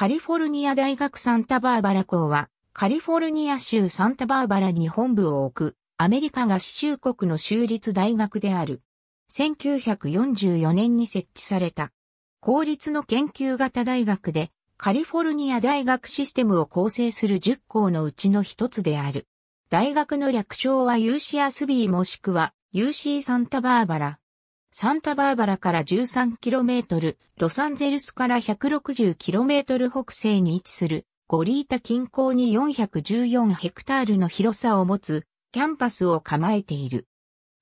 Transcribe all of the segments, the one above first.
カリフォルニア大学サンタバーバラ校は、カリフォルニア州サンタバーバラに本部を置く、アメリカ合衆国の州立大学である。1944年に設置された。公立の研究型大学で、カリフォルニア大学システムを構成する10校のうちの一つである。大学の略称は UC アスビーもしくは UC サンタバーバラ。サンタバーバラから 13km、ロサンゼルスから 160km 北西に位置するゴリータ近郊に414ヘクタールの広さを持つキャンパスを構えている。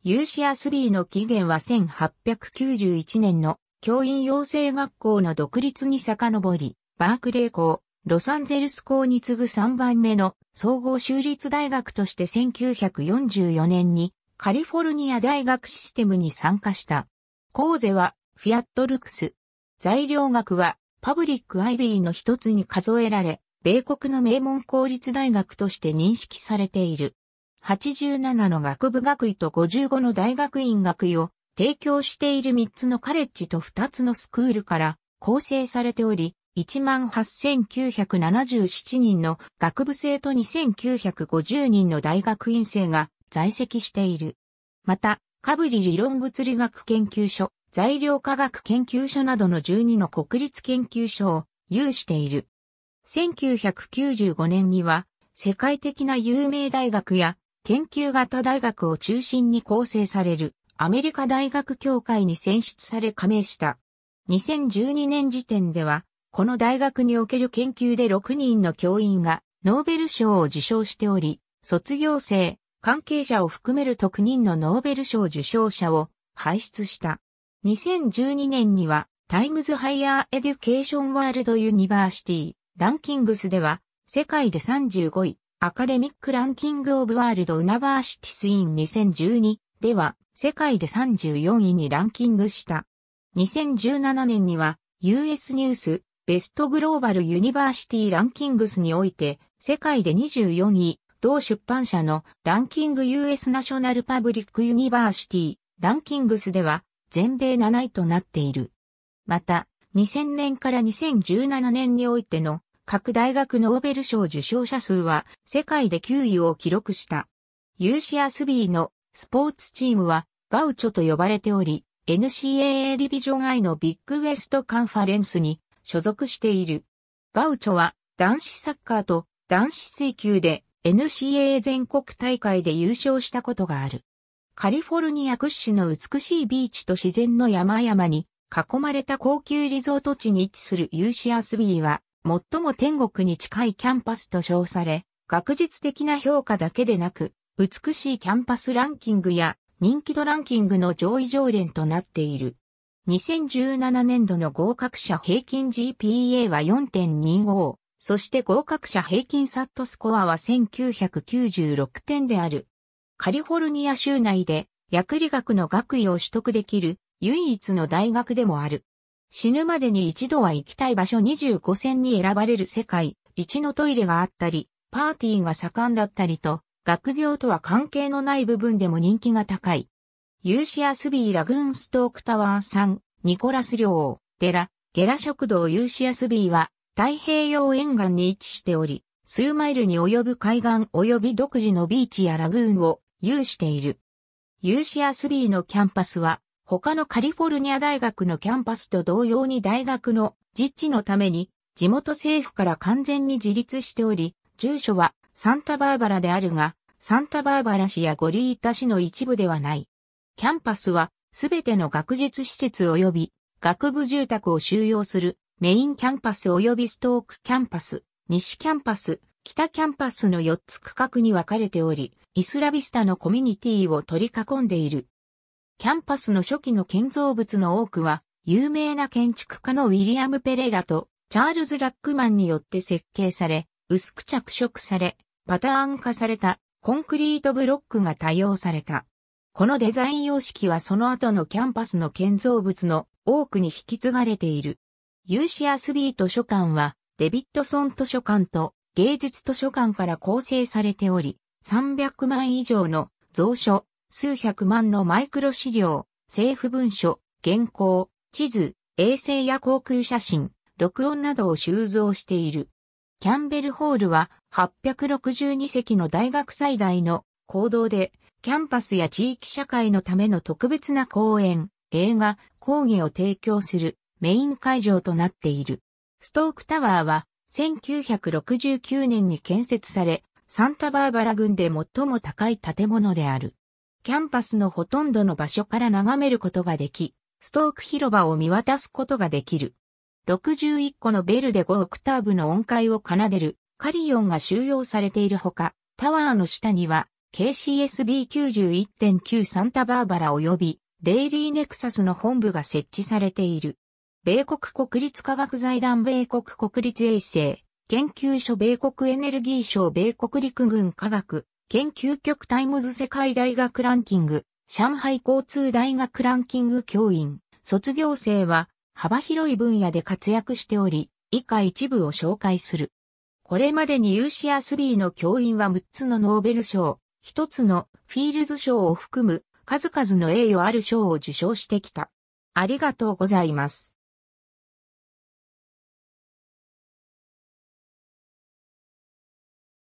ユーシアスビーの起源は1891年の教員養成学校の独立に遡り、バークレー校、ロサンゼルス校に次ぐ3番目の総合州立大学として1944年にカリフォルニア大学システムに参加した。コーゼはフィアットルクス。材料学はパブリックアイビーの一つに数えられ、米国の名門公立大学として認識されている。87の学部学位と55の大学院学位を提供している3つのカレッジと2つのスクールから構成されており、18,977人の学部生と2950人の大学院生が在籍している。また、カブリ理論物理学研究所、材料科学研究所などの12の国立研究所を有している。1995年には、世界的な有名大学や研究型大学を中心に構成されるアメリカ大学協会に選出され加盟した。2012年時点では、この大学における研究で6人の教員がノーベル賞を受賞しており、卒業生、関係者を含める特任のノーベル賞受賞者を輩出した。2012年にはタイムズハイヤーエデュケーションワールドユニバーシティランキングスでは世界で35位アカデミックランキングオブワールドユナバーシティスイン2012では世界で34位にランキングした。2017年には US ニュースベストグローバルユニバーシティランキングスにおいて世界で24位同出版社のランキング US ナショナルパブリックユニバーシティランキングスでは全米7位となっている。また、2000年から2017年においての各大学ノーベル賞受賞者数は世界で9位を記録した。ユーシアスビーのスポーツチームはガウチョと呼ばれており、NCAA ディビジョン I のビッグウエストカンファレンスに所属している。ガウチョは男子サッカーと男子水球で NCA 全国大会で優勝したことがある。カリフォルニア屈指の美しいビーチと自然の山々に囲まれた高級リゾート地に位置する UCSB は最も天国に近いキャンパスと称され、学術的な評価だけでなく、美しいキャンパスランキングや人気度ランキングの上位常連となっている。2017年度の合格者平均 GPA は4.25、そして合格者平均サットスコアは1996点である。カリフォルニア州内で薬理学の学位を取得できる唯一の大学でもある。死ぬまでに一度は行きたい場所25選に選ばれる世界、一のトイレがあったり、パーティーが盛んだったりと、学業とは関係のない部分でも人気が高い。ユーシアスビーラグーンストークタワーさん、ニコラス領、デラ、ゲラ食堂ユーシアスビーは、太平洋沿岸に位置しており、数マイルに及ぶ海岸及び独自のビーチやラグーンを有している。ユーシアスビーのキャンパスは、他のカリフォルニア大学のキャンパスと同様に大学の実地のために、地元政府から完全に自立しており、住所はサンタバーバラであるが、サンタバーバラ市やゴリータ市の一部ではない。キャンパスは、すべての学術施設及び学部住宅を収容するメインキャンパス及びストークキャンパス、西キャンパス、北キャンパスの4つ区画に分かれており、イスラビスタのコミュニティを取り囲んでいる。キャンパスの初期の建造物の多くは、有名な建築家のウィリアム・ペレラとチャールズ・ラックマンによって設計され、薄く着色され、パターン化されたコンクリートブロックが多用された。このデザイン様式はその後のキャンパスの建造物の多くに引き継がれている。ユーシアスビー図書館は、デビッドソン図書館と芸術図書館から構成されており、300万以上の蔵書、数百万のマイクロ資料、政府文書、原稿、地図、衛星や航空写真、録音などを収蔵している。キャンベルホールは862席の大学最大の行動で、キャンパスや地域社会のための特別な講演、映画、講義を提供するメイン会場となっている。ストークタワーは1969年に建設され、サンタバーバラ郡で最も高い建物である。キャンパスのほとんどの場所から眺めることができ、ストーク広場を見渡すことができる。61個のベルで5オクターブの音階を奏でるカリオンが収容されているほか、タワーの下には KCSB91.9 サンタバーバラ及びデイリーネクサスの本部が設置されている。米国国立科学財団米国国立衛生研究所米国エネルギー省米国陸軍科学研究局タイムズ世界大学ランキング上海交通大学ランキング教員卒業生は幅広い分野で活躍しており以下一部を紹介する。これまでに UCSB の教員は6つのノーベル賞、1つのフィールズ賞を含む数々の栄誉ある賞を受賞してきた。ありがとうございます。